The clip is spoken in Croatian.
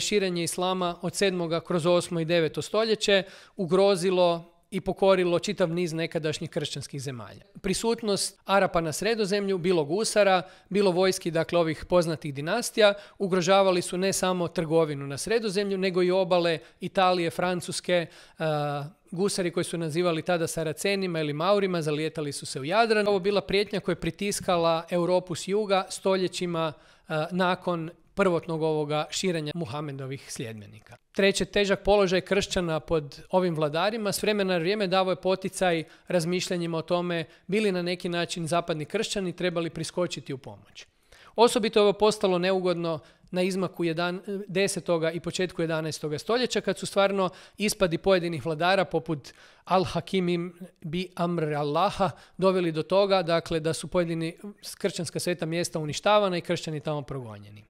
širenje islama od 7. kroz 8. i 9. stoljeće ugrozilo i pokorilo čitav niz nekadašnjih kršćanskih zemalja. Prisutnost Arapa na sredozemlju, bilo gusara, bilo vojski, dakle ovih poznatih dinastija, ugrožavali su ne samo trgovinu na sredozemlju, nego i obale Italije, Francuske, e, gusari koji su nazivali tada Saracenima ili Maurima, zalijetali su se u Jadran. Ovo bila prijetnja koja je pritiskala Europu s juga stoljećima e, nakon prvotnog ovoga širenja Muhamedovih sljedmenika. Treće, težak položaj kršćana pod ovim vladarima s vremena na vrijeme davo je poticaj razmišljanjima o tome bili na neki način zapadni kršćani trebali priskočiti u pomoć. Osobito je ovo postalo neugodno na izmaku 10. i početku 11. stoljeća kad su stvarno ispadi pojedinih vladara poput Al-Hakimim bi Amr Allaha doveli do toga dakle, da su pojedini kršćanska sveta mjesta uništavana i kršćani tamo progonjeni.